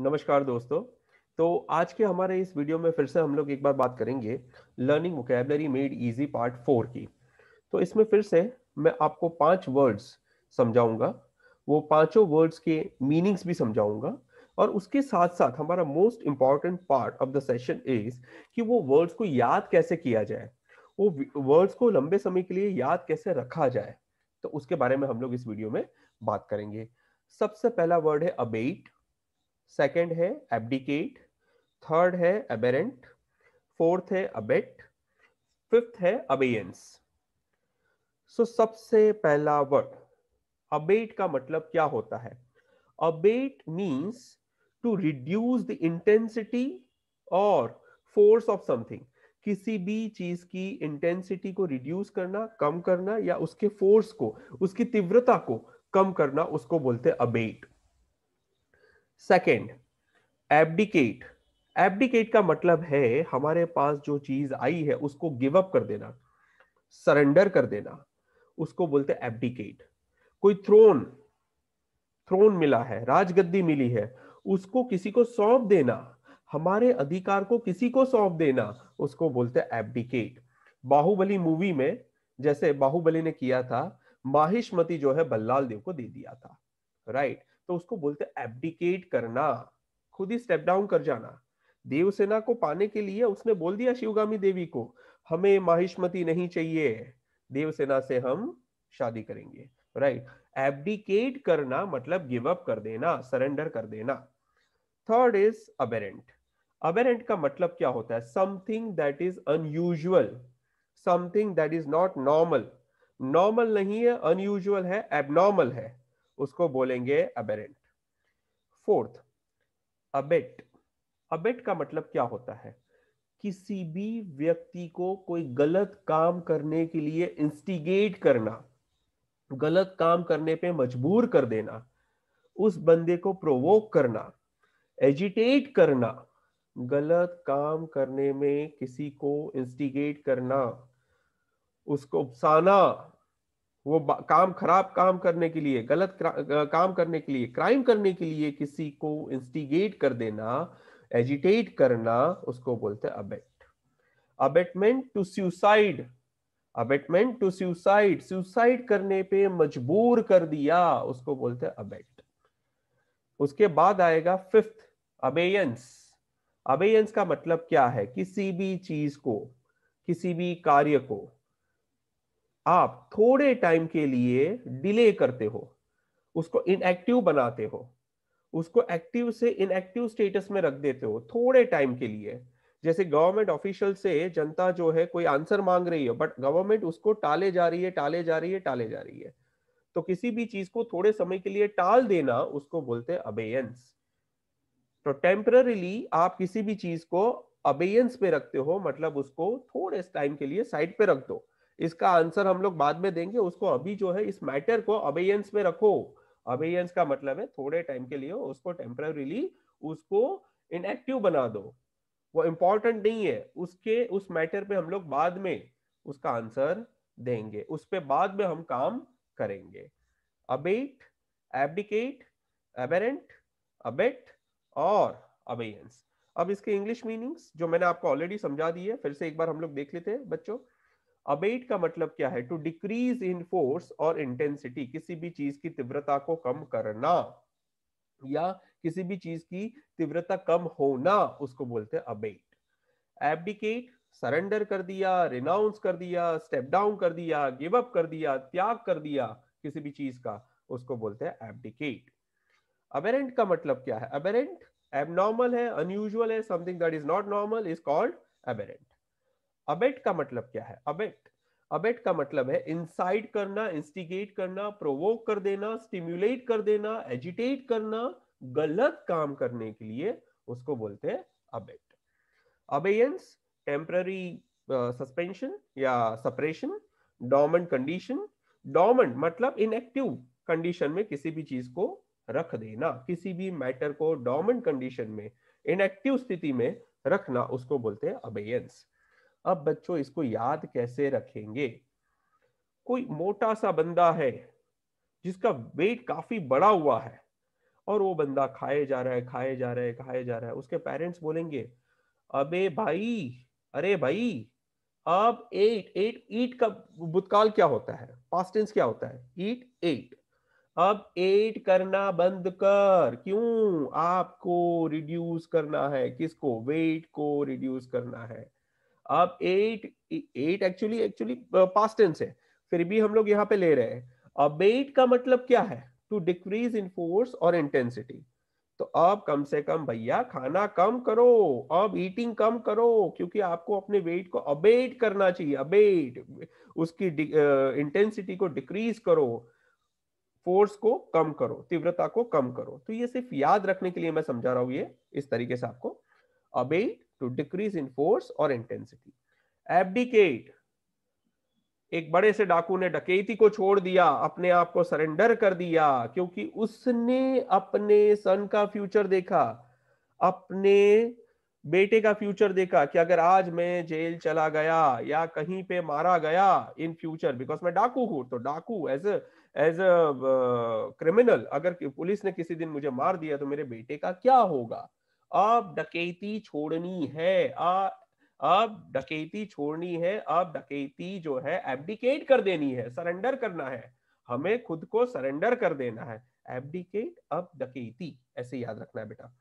नमस्कार दोस्तों तो आज के हमारे इस वीडियो में फिर से हम लोग एक बार बात करेंगे learning vocabulary made easy part four की तो इसमें फिर से मैं आपको पांच वर्ड्स समझाऊंगा वो पांचों वर्ड्स के मीनिंग्स भी समझाऊंगा और उसके साथ साथ हमारा most important part of the session is कि वो वर्ड्स को याद कैसे किया जाए वो वर्ड्स को लंबे समय के लिए याद कैसे रखा जाए तो उसके बारे में हम लोग इस वीडियो में बात करेंगे सबसे पहला वर्ड है अबेट सेकेंड है एबडिकेट थर्ड है एबेरेंट फोर्थ है अबेट फिफ्थ है अबेयंस सो सबसे पहला वर्ड अबेट का मतलब क्या होता है abate means to reduce the intensity और फोर्स ऑफ समथिंग किसी भी चीज की इंटेंसिटी को रिड्यूस करना कम करना या उसके फोर्स को उसकी तीव्रता को कम करना उसको बोलते अबेट सेकेंड एबडिकेट एबडिकेट का मतलब है हमारे पास जो चीज आई है उसको गिव अप कर देना सरेंडर कर देना उसको बोलते एबडिकेट कोई थ्रोन थ्रोन मिला है राजगद्दी मिली है उसको किसी को सौंप देना हमारे अधिकार को किसी को सौंप देना उसको बोलते एबडिकेट बाहुबली मूवी में जैसे बाहुबली ने किया था माहिशमती जो है बल्लाल देव को दे दिया था राइट तो उसको बोलते एबडिकेट करना खुद ही स्टेप डाउन कर जाना देवसेना को पाने के लिए उसने बोल दिया शिवगामी देवी को हमें माहिष्मती नहीं चाहिए देवसेना से हम शादी करेंगे राइट एबडिकेट करना मतलब गिव अप कर देना सरेंडर कर देना थर्ड इज अबेरेंट अबेरेंट का मतलब क्या होता है something that is unusual something that is not normal normal नहीं है अनयूजल है एबनॉर्मल है उसको बोलेंगे अबेरेंट फोर्थ अबेट अबेट का मतलब क्या होता है किसी भी व्यक्ति को कोई गलत काम करने के लिए इंस्टिगेट करना गलत काम करने पे मजबूर कर देना उस बंदे को प्रोवोक करना एजिटेट करना गलत काम करने में किसी को इंस्टिगेट करना उसको उकसाना वो काम खराब काम करने के लिए गलत काम करने के लिए क्राइम करने के लिए किसी को इंस्टिगेट कर देना एजिटेट करना उसको बोलते हैं abate abetment to suicide abetment to suicide suicide करने पे मजबूर कर दिया उसको बोलते हैं अबेट उसके बाद आएगा फिफ्थ अबेयंस अबेयंस का मतलब क्या है किसी भी चीज को किसी भी कार्य को आप थोड़े टाइम के लिए डिले करते हो उसको इनएक्टिव बनाते हो उसको एक्टिव से इनएक्टिव स्टेटस में रख देते हो थोड़े टाइम के लिए जैसे गवर्नमेंट ऑफिशियल से जनता जो है कोई आंसर मांग रही है बट गवर्नमेंट उसको टाले जा रही है टाले जा रही है टाले जा रही है तो किसी भी चीज को थोड़े समय के लिए टाल देना उसको बोलते हैं अबेयंस तो टेम्पररीली आप किसी भी चीज को अबेयंस पे रखते हो मतलब उसको थोड़े टाइम के लिए साइड पे रख दो इसका आंसर हम लोग बाद में देंगे उसको अभी जो है इस मैटर को अबेयंस में रखो अबेयंस का मतलब है थोड़े टाइम के लिए उसको टेम्पररीली उसको इनएक्टिव बना दो वो इम्पोर्टेंट नहीं है उसके उस मैटर पे हम लोग बाद में उसका आंसर देंगे उस पर बाद में हम काम करेंगे अबेट एबडिकेट एबेरेंट अबेट और अबेयंस अब इसके इंग्लिश मीनिंग्स जो मैंने आपको ऑलरेडी समझा दी है फिर से एक बार हम लोग देख लेते हैं बच्चों अबेट का मतलब क्या है टू डिक्रीज इन फोर्स और इंटेंसिटी किसी भी चीज की तीव्रता को कम करना या किसी भी चीज की तीव्रता कम होना उसको बोलते हैं अबेट एबडिकेट सरेंडर कर दिया रिनाउंस कर दिया स्टेप डाउन कर दिया गिव अप कर दिया त्याग कर दिया किसी भी चीज का उसको बोलते हैं एबडिकेट अबेरेंट का मतलब क्या है अबेरेंट एबनॉर्मल है अनयूजल है something that is not normal is called aberrant abate का मतलब क्या है अबेट अबेट का मतलब है इंसाइड करना इंस्टिगेट करना प्रोवोक कर देना स्टिम्युलेट कर देना एजिटेट करना गलत काम करने के लिए उसको बोलते हैं अबेट अबेयंस टेम्पररी सस्पेंशन या सपरेशन डॉमन कंडीशन डॉमन मतलब इनएक्टिव कंडीशन में किसी भी चीज को रख देना किसी भी मैटर को डॉमन कंडीशन में इनएक्टिव स्थिति में रखना उसको बोलते हैं अबेयंस अब बच्चों इसको याद कैसे रखेंगे कोई मोटा सा बंदा है जिसका वेट काफी बड़ा हुआ है और वो बंदा खाए जा रहा है खाए जा रहा है खाए जा रहा है उसके पेरेंट्स बोलेंगे अबे भाई अरे भाई अब एट एट ईट का भूतकाल क्या होता है पास टेंस क्या होता है ईट एट अब एट करना बंद कर क्यों आपको रिड्यूस करना है किसको वेट को रिड्यूस करना है अब ate ate actually actually past tense है फिर भी हम लोग यहाँ पे ले रहे हैं अबेट का मतलब क्या है टू डिक्रीज इन फोर्स और इंटेंसिटी तो अब कम से कम भैया खाना कम करो अब ईटिंग कम करो क्योंकि आपको अपने वेट को अबेट करना चाहिए अबेट उसकी इंटेंसिटी uh, को डिक्रीज करो फोर्स को कम करो तीव्रता को कम करो तो ये सिर्फ याद रखने के लिए मैं समझा रहा हूं ये इस तरीके से आपको abate to decrease in force और इंटेंसिटी एबडिकेट एक बड़े से डाकू ने डकैती को छोड़ दिया अपने आप को सरेंडर कर दिया क्योंकि उसने अपने सन का फ्यूचर देखा अपने बेटे का फ्यूचर देखा कि अगर आज मैं जेल चला गया या कहीं पे मारा गया इन फ्यूचर बिकॉज मैं डाकू हूं तो डाकू एज एज अ क्रिमिनल अगर पुलिस ने किसी दिन मुझे मार दिया तो मेरे बेटे का क्या होगा अब डकैती छोड़नी है आ, डकैती छोड़नी है अब डकैती जो है एबडिकेट कर देनी है सरेंडर करना है हमें खुद को सरेंडर कर देना है एबडिकेट अब डकैती ऐसे याद रखना है बेटा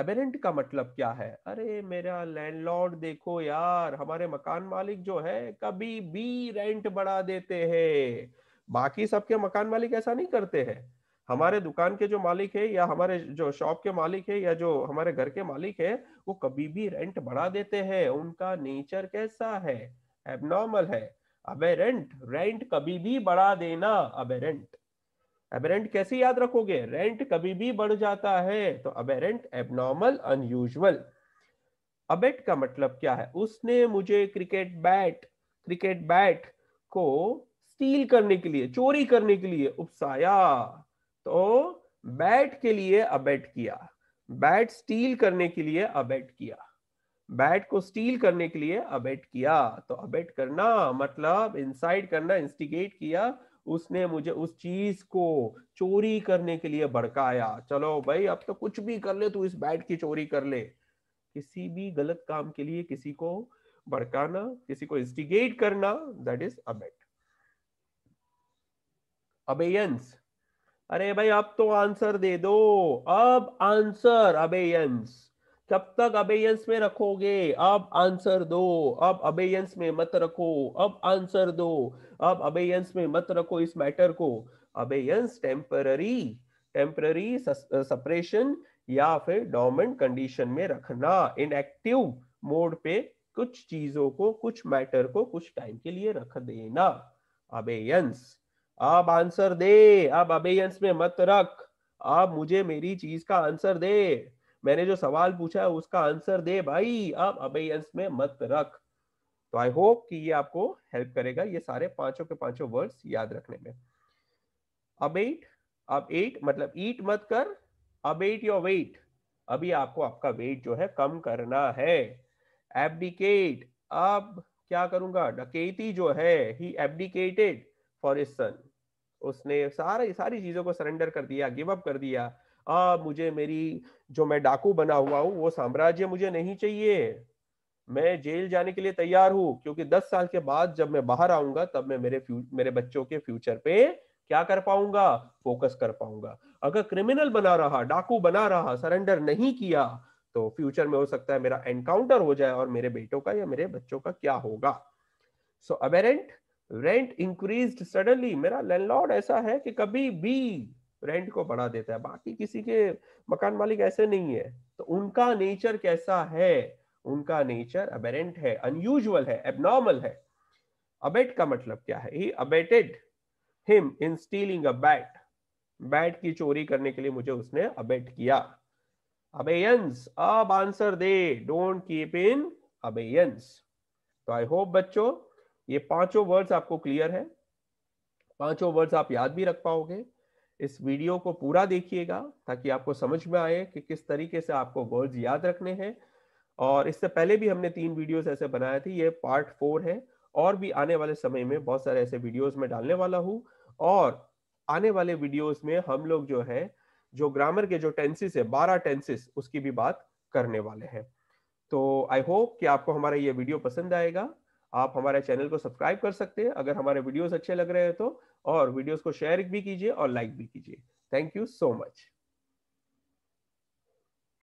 एबेरेंट का मतलब क्या है अरे मेरा लैंडलॉर्ड देखो यार हमारे मकान मालिक जो है कभी भी रेंट बढ़ा देते हैं बाकी सबके मकान मालिक ऐसा नहीं करते हैं हमारे दुकान के जो मालिक है या हमारे जो शॉप के मालिक है या जो हमारे घर के मालिक है वो कभी भी रेंट बढ़ा देते हैं उनका नेचर कैसा है एबनॉर्मल है अबेरेंट रेंट कभी भी बढ़ा देना अबेरेंट एबेरेंट कैसे याद रखोगे रेंट कभी भी बढ़ जाता है तो अबेरेंट एबनॉर्मल अनयूजल अबेट का मतलब क्या है उसने मुझे क्रिकेट बैट क्रिकेट बैट को स्टील करने के लिए चोरी करने के लिए उपसाया तो बैट के लिए अबेट किया बैट स्टील करने के लिए अबेट किया बैट को स्टील करने के लिए अबेट किया तो अबेट करना मतलब इंसाइड करना इंस्टिगेट किया उसने मुझे उस चीज को चोरी करने के लिए भड़काया चलो भाई अब तो कुछ भी कर ले तू इस बैट की चोरी कर ले किसी भी गलत काम के लिए किसी को भड़काना किसी को इंस्टिगेट करना दैट इज अबेट अबेयंस अरे भाई अब तो आंसर दे दो अब आंसर अबेयंस कब तक अबेयंस में रखोगे अब आंसर दो अब अबेयंस में मत रखो अब आंसर दो अब अबेयंस में मत रखो इस मैटर को अबेयंस टेम्पररी टेम्पररी सपरेशन या फिर डोमेंट कंडीशन में रखना इन एक्टिव मोड पे कुछ चीजों को कुछ मैटर को कुछ टाइम के लिए रख देना अबेयंस अब आंसर दे अब अबेयंस में मत रख अब मुझे मेरी चीज का आंसर दे मैंने जो सवाल पूछा है उसका आंसर दे भाई अब अबेयंस में मत रख तो आई होप कि ये आपको हेल्प करेगा ये सारे पांचों के पांचों वर्ड्स याद रखने में अबेट अब एट मतलब ईट मत कर अबेट योर वेट अभी आपको आपका वेट जो है कम करना है एबडिकेट अब क्या करूंगा डकेती जो है ही एबडिकेटेड फॉर इज सन उसने सारा सारी चीजों को सरेंडर कर दिया गिव अप कर दिया आ, मुझे मेरी जो मैं डाकू बना हुआ हूँ वो साम्राज्य मुझे नहीं चाहिए मैं जेल जाने के लिए तैयार हूं क्योंकि दस साल के बाद जब मैं बाहर आऊंगा तब मैं मेरे मेरे बच्चों के फ्यूचर पे क्या कर पाऊंगा फोकस कर पाऊंगा अगर क्रिमिनल बना रहा डाकू बना रहा सरेंडर नहीं किया तो फ्यूचर में हो सकता है मेरा एनकाउंटर हो जाए और मेरे बेटों का या मेरे बच्चों का क्या होगा so so, aberrant rent increase suddenly मेरा लैंडलॉर्ड ऐसा है कि कभी भी रेंट को बढ़ा देता है बाकी किसी के मकान मालिक ऐसे नहीं है तो उनका नेचर कैसा है उनका नेचर अबेरेंट है अनयूजुअल है एबनॉर्मल है अबेट का मतलब क्या है he abetted him in stealing a bat bat की चोरी करने के लिए मुझे उसने अबेट किया अबेयंस अब आंसर दे डोंट कीप इन अबेयंस तो आई होप बच्चों ये पांचों वर्ड्स आपको क्लियर है पांचों वर्ड्स आप याद भी रख पाओगे इस वीडियो को पूरा देखिएगा ताकि आपको समझ में आए कि किस तरीके से आपको वर्ड्स याद रखने हैं और इससे पहले भी हमने तीन वीडियोस ऐसे बनाए थे ये पार्ट फोर है और भी आने वाले समय में बहुत सारे ऐसे वीडियोस में डालने वाला हूँ और आने वाले वीडियोस में हम लोग जो है जो ग्रामर के जो टेंसिस है बारह टेंसिस उसकी भी बात करने वाले हैं तो आई होप कि आपको हमारा ये वीडियो पसंद आएगा आप हमारे चैनल को सब्सक्राइब कर सकते हैं अगर हमारे वीडियोस अच्छे लग रहे हैं तो और वीडियोस को शेयर भी कीजिए और लाइक भी कीजिए थैंक यू सो मच